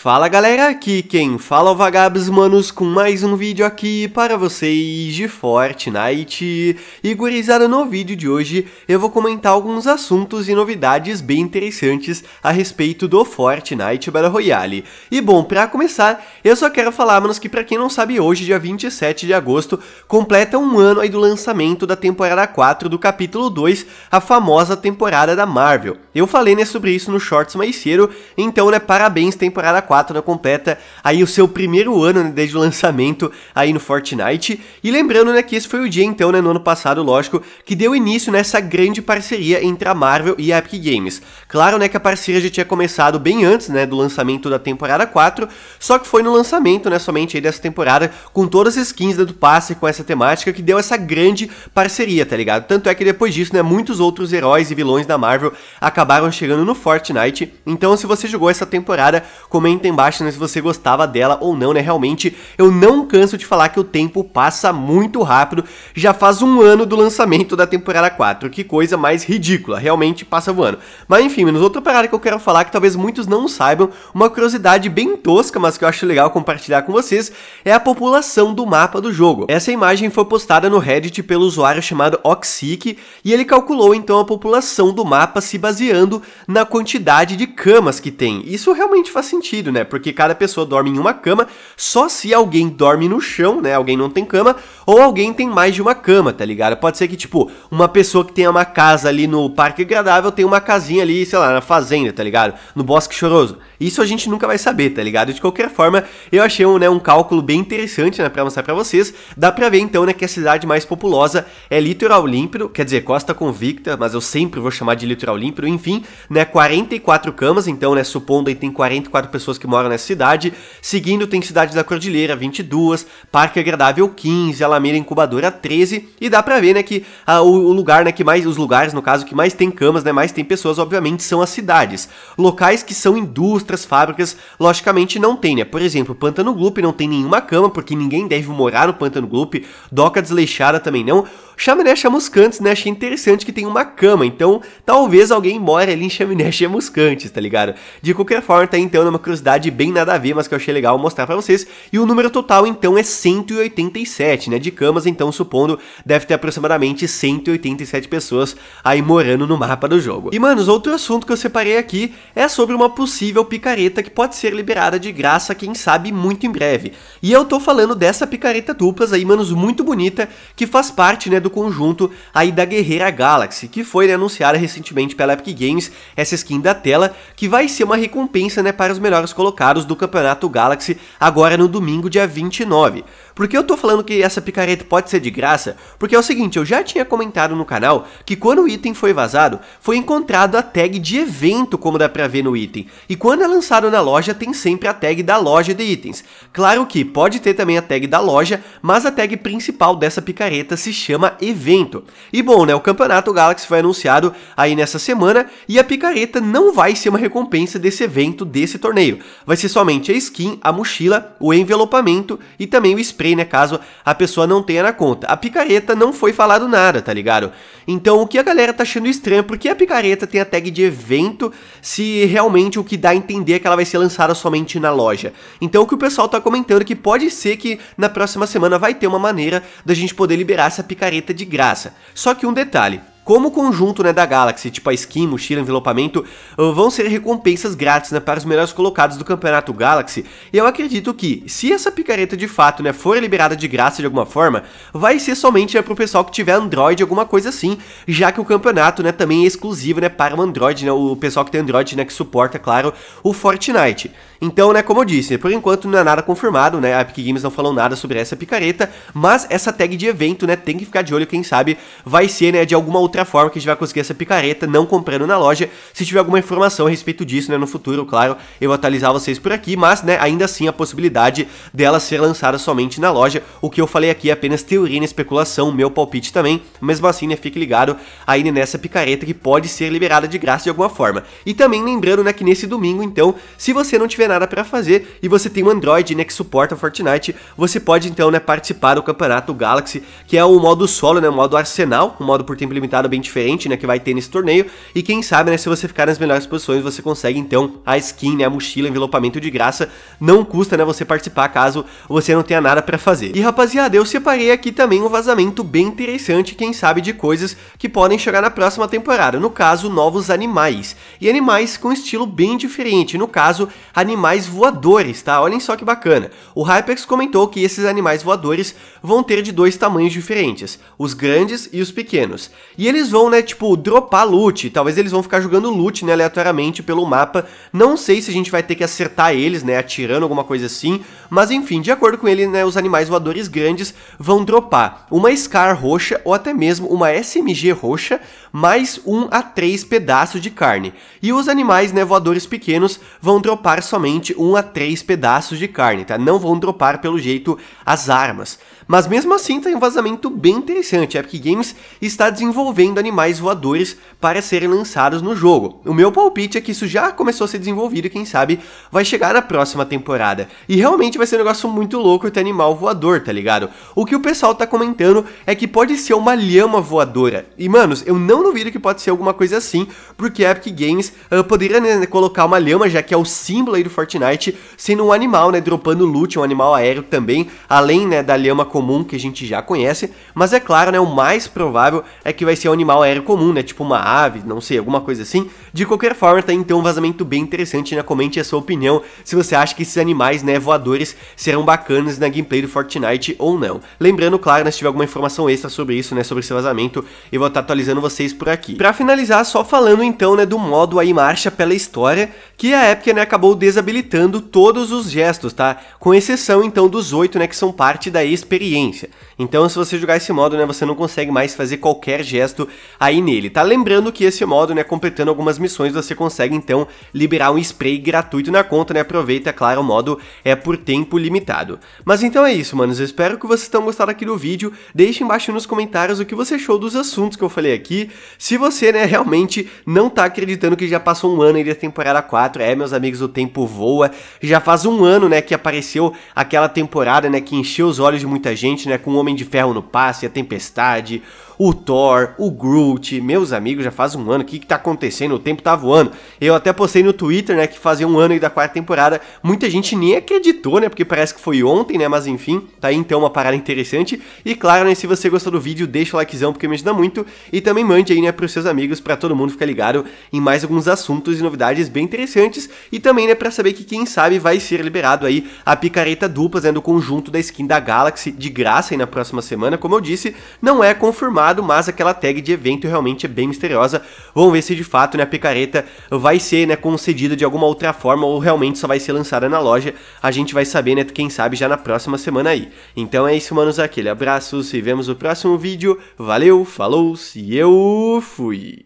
Fala galera, aqui quem fala é o Vagabos Manos com mais um vídeo aqui para vocês de Fortnite. E gurizada, no vídeo de hoje eu vou comentar alguns assuntos e novidades bem interessantes a respeito do Fortnite Battle Royale. E bom, para começar, eu só quero falar, manos, que para quem não sabe, hoje, dia 27 de agosto, completa um ano aí do lançamento da temporada 4 do capítulo 2, a famosa temporada da Marvel. Eu falei né, sobre isso no Shorts mais cedo, então né, parabéns temporada 4 na completa, aí o seu primeiro ano né, desde o lançamento aí no Fortnite. E lembrando né, que esse foi o dia então, né, no ano passado, lógico, que deu início nessa grande parceria entre a Marvel e a Epic Games. Claro né, que a parceria já tinha começado bem antes né, do lançamento da temporada 4, só que foi no lançamento né, somente aí dessa temporada, com todas as skins né, do passe com essa temática, que deu essa grande parceria, tá ligado? Tanto é que depois disso, né, muitos outros heróis e vilões da Marvel acabaram chegando no Fortnite. Então, se você jogou essa temporada, comenta comenta aí embaixo né, se você gostava dela ou não, né? Realmente, eu não canso de falar que o tempo passa muito rápido. Já faz um ano do lançamento da temporada 4. Que coisa mais ridícula. Realmente passa voando. Mas enfim, menos outra parada que eu quero falar que talvez muitos não saibam. Uma curiosidade bem tosca, mas que eu acho legal compartilhar com vocês, é a população do mapa do jogo. Essa imagem foi postada no Reddit pelo usuário chamado Oxic e ele calculou então a população do mapa se baseando na quantidade de camas que tem. Isso realmente faz sentido sentido, né? Porque cada pessoa dorme em uma cama, só se alguém dorme no chão, né? Alguém não tem cama, ou alguém tem mais de uma cama, tá ligado? Pode ser que, tipo, uma pessoa que tenha uma casa ali no Parque Agradável tem uma casinha ali, sei lá, na fazenda, tá ligado? No Bosque Choroso. Isso a gente nunca vai saber, tá ligado? De qualquer forma, eu achei um, né, um cálculo bem interessante, né, pra mostrar pra vocês. Dá pra ver, então, né, que a cidade mais populosa é litoral límpido, quer dizer, Costa Convicta, mas eu sempre vou chamar de litoral límpido, enfim, né, 44 camas, então, né, supondo aí tem 44 pessoas pessoas que moram nessa cidade. Seguindo, tem Cidade da Cordilheira, 22, Parque Agradável, 15, Alameda Incubadora, 13. E dá pra ver, né, que a, o, lugar, né, que mais, os lugares, no caso, que mais tem camas, né, mais tem pessoas, obviamente, são as cidades. Locais que são indústrias, fábricas, logicamente não tem, né. Por exemplo, Pantano Gloop não tem nenhuma cama, porque ninguém deve morar no Pantano Gloop. Doca Desleixada também não. Chaminé Chamuscantes, né? Achei interessante que tem uma cama, então talvez alguém mora ali em Chaminé Chamuscantes, tá ligado? De qualquer forma, tá então numa curiosidade bem nada a ver, mas que eu achei legal mostrar para vocês. E o número total então é 187, né? De camas, então supondo deve ter aproximadamente 187 pessoas aí morando no mapa do jogo. E manos, outro assunto que eu separei aqui é sobre uma possível picareta que pode ser liberada de graça, quem sabe muito em breve. E eu tô falando dessa picareta duplas aí, manos, muito bonita, que faz parte, né, do do conjunto aí da Guerreira Galaxy, que foi né, anunciada recentemente pela Epic Games, essa skin da tela, que vai ser uma recompensa né, para os melhores colocados do Campeonato Galaxy agora no domingo, dia 29. Por que eu tô falando que essa picareta pode ser de graça? Porque é o seguinte, eu já tinha comentado no canal que quando o item foi vazado, foi encontrado a tag de evento, como dá pra ver no item. E quando é lançado na loja, tem sempre a tag da loja de itens. Claro que pode ter também a tag da loja, mas a tag principal dessa picareta se chama evento. E bom, né, o Campeonato Galaxy foi anunciado aí nessa semana e a picareta não vai ser uma recompensa desse evento, desse torneio. Vai ser somente a skin, a mochila, o envelopamento e também o spray comprei, né? Caso a pessoa não tenha na conta. A picareta não foi falado nada, tá ligado? Então o que a galera tá achando estranho, porque a picareta tem a tag de evento se realmente o que dá a entender é que ela vai ser lançada somente na loja. Então o que o pessoal tá comentando é que pode ser que na próxima semana vai ter uma maneira da gente poder liberar essa picareta de graça. Só que um detalhe, como o conjunto né, da Galaxy, tipo a skin, mochila, envelopamento, vão ser recompensas grátis né, para os melhores colocados do Campeonato Galaxy, e eu acredito que, se essa picareta de fato né, for liberada de graça de alguma forma, vai ser somente né, para o pessoal que tiver Android, alguma coisa assim, já que o campeonato né, também é exclusivo né, para o Android, né, o pessoal que tem Android né, que suporta, claro, o Fortnite. Então, né, como eu disse, por enquanto não é nada confirmado, né, a Epic Games não falou nada sobre essa picareta, mas essa tag de evento, né, tem que ficar de olho, quem sabe vai ser, né, de alguma outra outra forma que a gente vai conseguir essa picareta não comprando na loja. Se tiver alguma informação a respeito disso, né, no futuro, claro, eu vou atualizar vocês por aqui, mas, né, ainda assim a possibilidade dela ser lançada somente na loja. O que eu falei aqui é apenas teoria e né, especulação, meu palpite também. Mesmo assim, né, fique ligado aí né, nessa picareta que pode ser liberada de graça de alguma forma. E também lembrando, né, que nesse domingo, então, se você não tiver nada para fazer e você tem um Android, né, que suporta Fortnite, você pode então, né, participar do campeonato Galaxy, que é o modo solo, né, o modo arsenal, um modo por tempo limitado bem diferente, né, que vai ter nesse torneio. E quem sabe, né, se você ficar nas melhores posições, você consegue então a skin, né, a mochila, envelopamento de graça. Não custa, né, você participar caso você não tenha nada para fazer. E rapaziada, eu separei aqui também um vazamento bem interessante, quem sabe de coisas que podem chegar na próxima temporada. No caso, novos animais. E animais com estilo bem diferente, no caso, animais voadores, tá? Olhem só que bacana. O Hypex comentou que esses animais voadores vão ter de dois tamanhos diferentes, os grandes e os pequenos. E ele eles vão, né, tipo, dropar loot. Talvez eles vão ficar jogando loot, né, aleatoriamente pelo mapa. Não sei se a gente vai ter que acertar eles, né, atirando alguma coisa assim. Mas enfim, de acordo com ele, né, os animais voadores grandes vão dropar uma Scar roxa ou até mesmo uma SMG roxa, mais um a três pedaços de carne. E os animais, né, voadores pequenos vão dropar somente um a três pedaços de carne, tá? Não vão dropar, pelo jeito, as armas. Mas mesmo assim tem um vazamento bem interessante. A Epic Games está desenvolvendo animais voadores para serem lançados no jogo. O meu palpite é que isso já começou a ser desenvolvido e quem sabe vai chegar na próxima temporada. E realmente vai ser um negócio muito louco ter animal voador, tá ligado? O que o pessoal tá comentando é que pode ser uma lhama voadora. E manos, eu não duvido que pode ser alguma coisa assim, porque a Epic Games uh, poderia né, colocar uma lhama, já que é o símbolo aí do Fortnite, sendo um animal, né, dropando loot, um animal aéreo também, além, né, da lhama com comum que a gente já conhece, mas é claro, né, o mais provável é que vai ser um animal aéreo comum, né, tipo uma ave, não sei, alguma coisa assim. De qualquer forma, tá então um vazamento bem interessante, né, comente a sua opinião se você acha que esses animais, né, voadores serão bacanas na gameplay do Fortnite ou não. Lembrando, claro, né, se tiver alguma informação extra sobre isso, né, sobre esse vazamento, eu vou estar tá atualizando vocês por aqui. Para finalizar, só falando então, né, do modo aí marcha pela história, que a Epic, né, acabou desabilitando todos os gestos, tá? Com exceção então dos oito, né, que são parte da experiência experiência. Então, se você jogar esse modo, né, você não consegue mais fazer qualquer gesto aí nele, tá? Lembrando que esse modo, né, completando algumas missões, você consegue então liberar um spray gratuito na conta, né? Aproveita, claro, o modo é por tempo limitado. Mas então é isso, manos. espero que vocês tenham gostado aqui do vídeo. Deixe embaixo nos comentários o que você achou dos assuntos que eu falei aqui. Se você, né, realmente não tá acreditando que já passou um ano aí da temporada 4, é, meus amigos, o tempo voa. Já faz um ano, né, que apareceu aquela temporada, né, que encheu os olhos de muita gente, né? Com o Homem de Ferro no passe, a Tempestade, o Thor, o Groot, meus amigos, já faz um ano, o que, que tá acontecendo? O tempo tá voando. Eu até postei no Twitter, né, que fazia um ano aí da quarta temporada, muita gente nem acreditou, né, porque parece que foi ontem, né, mas enfim, tá aí então uma parada interessante. E claro, né, se você gostou do vídeo, deixa o likezão, porque me ajuda muito, e também mande aí, né, pros seus amigos, para todo mundo ficar ligado em mais alguns assuntos e novidades bem interessantes, e também, né, pra saber que quem sabe vai ser liberado aí a picareta dupla, né, do conjunto da skin da Galaxy, de graça aí na próxima semana, como eu disse, não é confirmado confirmado, mas aquela tag de evento realmente é bem misteriosa. Vamos ver se de fato né, a picareta vai ser né, concedida de alguma outra forma ou realmente só vai ser lançada na loja. A gente vai saber, né, quem sabe, já na próxima semana aí. Então é isso, manos. Aquele abraço, se vemos no próximo vídeo. Valeu, falou, se eu fui!